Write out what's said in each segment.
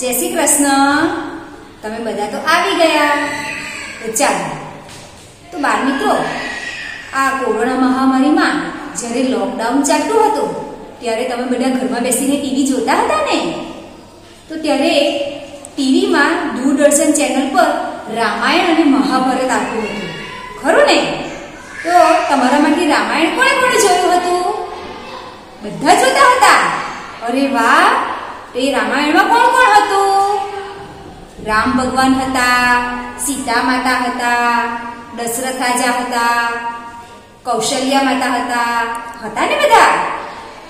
જય શ્રી કૃષ્ણ તમે બધા તો આવી ગયા ચાલો તો બાળ મિત્રો આ કોરોના મહામારીમાં જ્યારે લોકડાઉન ચાલતું હતું ત્યારે તમે બધા ઘરમાં બેસીને ટીવી જોતા હતા ને તો ત્યારે ટીવીમાં દૂરદર્શન ચેનલ પર રામાયણ અને મહાભારત આવતું હતું ખરું ને તો તમારામાંથી રામાયણ કોણે કોણે જોયું હતું બધા જોતા હતા અરે વાહ તો એ રામાયણમાં કોણ કોણ હતું રામ ભગવાન હતા સીતા માતા હતા દશરથ રાજા હતા કૌશલ્યા માતા હતા હતા ને બધા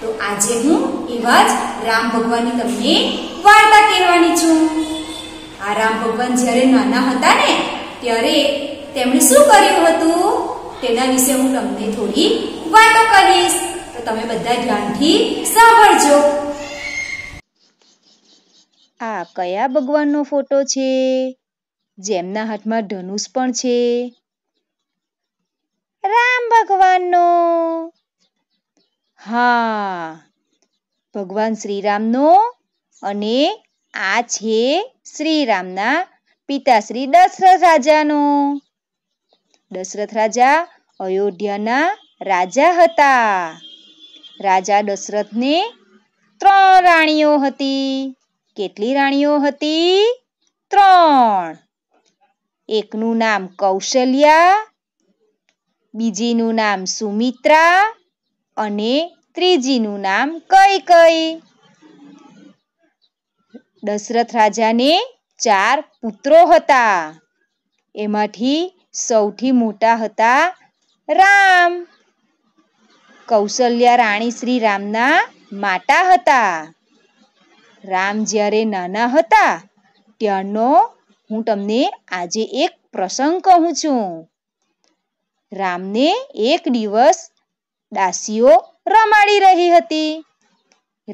તો આજે હું એવા જ રામ ભગવાનની તમને વાર્તા કહેવાની છું આ રામ ભગવાન જ્યારે નાના હતા ને ત્યારે તેમણે શું કર્યું હતું તેના વિશે હું તમને થોડી વાતો કરીશ તો તમે બધા ધ્યાનથી સાંભળજો આ કયા ભગવાનનો ફોટો છે જેમના હાથમાં ધનુષ પણ છે રામ ભગવાનનો હા ભગવાન શ્રીરામનો અને આ છે શ્રીરામના પિતાશ્રી દશરથ રાજાનો દશરથ રાજા અયોધ્યાના રાજા હતા રાજા દશરથને ત્રણ રાણીઓ હતી કેટલી રાણીઓ હતી ત્રણ એકનું નામ કૌશલ્યા બીજીનું નામ સુમિત્રા અને ત્રીજીનું નામ કઈ કઈ દશરથ રાજાને ચાર પુત્રો હતા એમાંથી સૌથી મોટા હતા રામ કૌશલ્યા રાણી શ્રી રામના માતા હતા રામ જ્યારે નાના હતા ત્યારનો હું તમને આજે એક પ્રસંગ કહું છું રામને એક દિવસ દાસીઓ રમાડી રહી હતી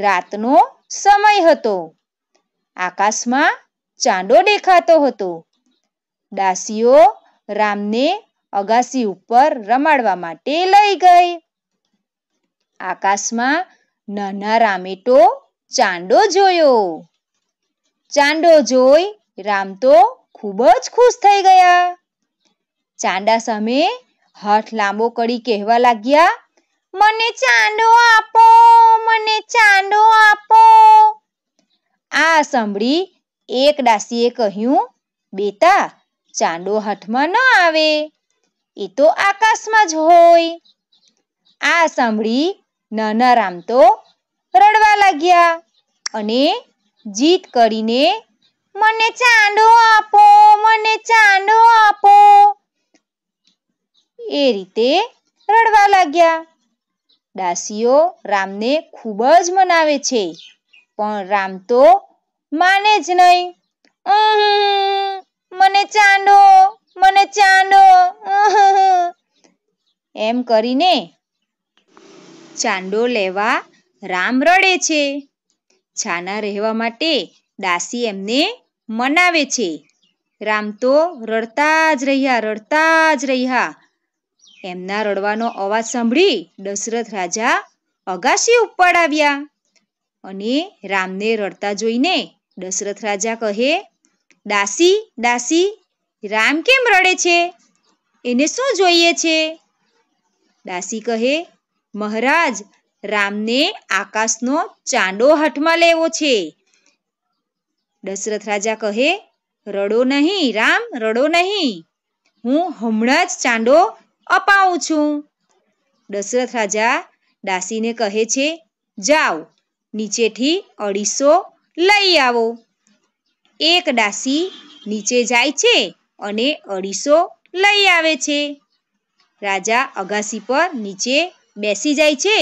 રાતનો સમય હતો આકાશમાં ચાંદો દેખાતો હતો દાસીઓ રામને અગાસી ઉપર રમાડવા માટે લઈ ગઈ આકાશમાં નાના રામેટો ચાંડો જોયો ચાંડો જોઈ રામ તો ખૂબ જ ખુશ થઈ ગયા ચાંદા સામે હાથ લાંબો કરી કહેવા લાગ્યા મને ચાંડો આપો મને ચાંડો આપો આ સાંભળી એક દાસીએ કહ્યું બેટા ચાંડો હાથમાં ન આવે એ તો આકાશમાં જ હોય આ સાંભળી નાના રામ તો રડવા લાગ્યા અને જીત કરીને મને ચાંદો આપો મને ચાંદો આપો એ રીતે રડવા લાગ્યા દાસીઓ રામને ખૂબ જ મનાવે છે પણ રામ તો માને જ નહીં મને ચાંદો મને ચાંદો એમ કરીને ચાંદો લેવા રામ રડે છે છાના રહેવા માટે દાસી એમને મનાવે છે રામ તો રડતા જ રહ્યા રડતા જ રહ્યા એમના રડવાનો અવાજ સાંભળી દશરથ રાજા અગાશી ઉપાડ આવ્યા અને રામને રડતા જોઈને દશરથ રાજા કહે દાસી દાસી રામ કેમ રડે છે એને શું જોઈએ છે દાસી કહે મહારાજ રામને આકાશનો ચાંડો હાથમાં લેવો છે દશરથ રાજા કહે રડો નહીં રામ રડો નહીં હું હમણાં જ ચાંડો અપાવું છું દશરથ રાજા દાસીને કહે છે જાઓ નીચેથી અડીસો લઈ આવો એક દાસી નીચે જાય છે અને અડીસો લઈ આવે છે રાજા અગાસી પર નીચે બેસી જાય છે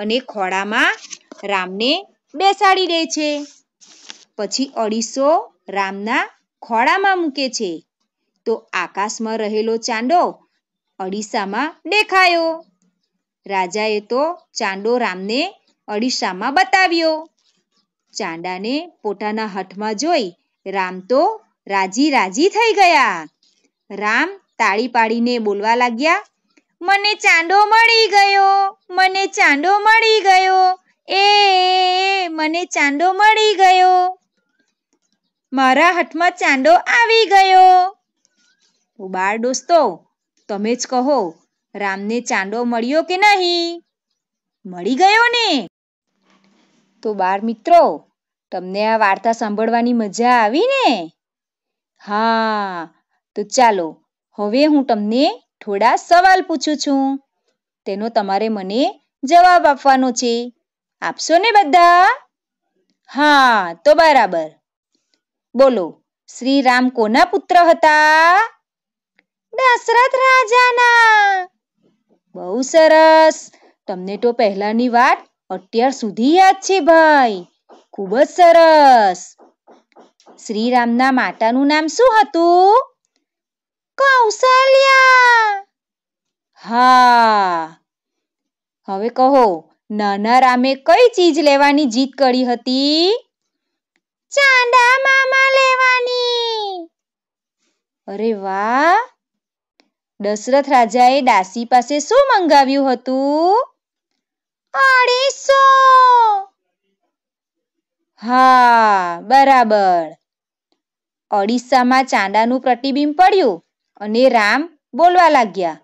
અને ખોળામાં રામને બેસાડી દે છે પછી અડીસો રામના ખોળામાં મૂકે છે તો આકાશમાં રહેલો ચાંડો અડીસામાં દેખાયો રાજાએ તો ચાંડો રામને અડીસામાં બતાવ્યો ચાંડાને પોતાના હાથમાં જોઈ રામ તો રાજી રાજી થઈ ગયા રામ તાળી પાડીને બોલવા લાગ્યા મને ચાંદો મળી ગયો મને ચાંદો મળી ગયો એ મને ચાંદો મળી ગયો મારા હાથમાં ચાંદો આવી ગયો બાળ દોસ્તો તમે જ કહો રામને ચાંદો મળ્યો કે નહીં મળી ગયો ને તો બાળ મિત્રો તમને આ વાર્તા સાંભળવાની મજા આવી ને હા તો ચાલો હવે હું તમને થોડા સવાલ પૂછું છું તેનો તમારે મને જવાબ આપવાનો છે આપશો ને બધા હા તો બરાબર બોલો શ્રી રામ કોના પુત્ર હતા દશરથ રાજાના બહુ સરસ તમને તો પહેલાની વાત અત્યાર સુધી યાદ છે ભાઈ ખૂબ જ સરસ શ્રીરામના માતાનું નામ શું હતું કૌશલ્યા હા હવે કહો નાના રામે કઈ ચીજ લેવાની જીત કરી હતી ચાંદા મામા લેવાની અરે વાહ દશરથ રાજાએ દાસી પાસે શું મંગાવ્યું હતું હા બરાબર ઓડિશામાં ચાંદાનું પ્રતિબિંબ પડ્યું અને રામ બોલવા લાગ્યા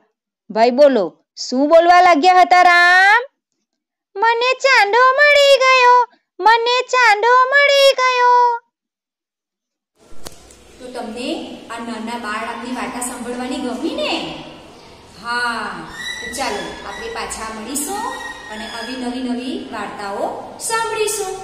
ભાઈ બોલો શું બોલવા લાગ્યા હતા રામ મને ચાંદો મળી ગયો મને ચાંદો મળી ગયો તો તમને આ નાના બાળ આપની વાર્તા સાંભળવાની ગમી ને હા ચાલો આપણે પાછા મળીશું અને આવી નવી નવી વાર્તાઓ સાંભળીશું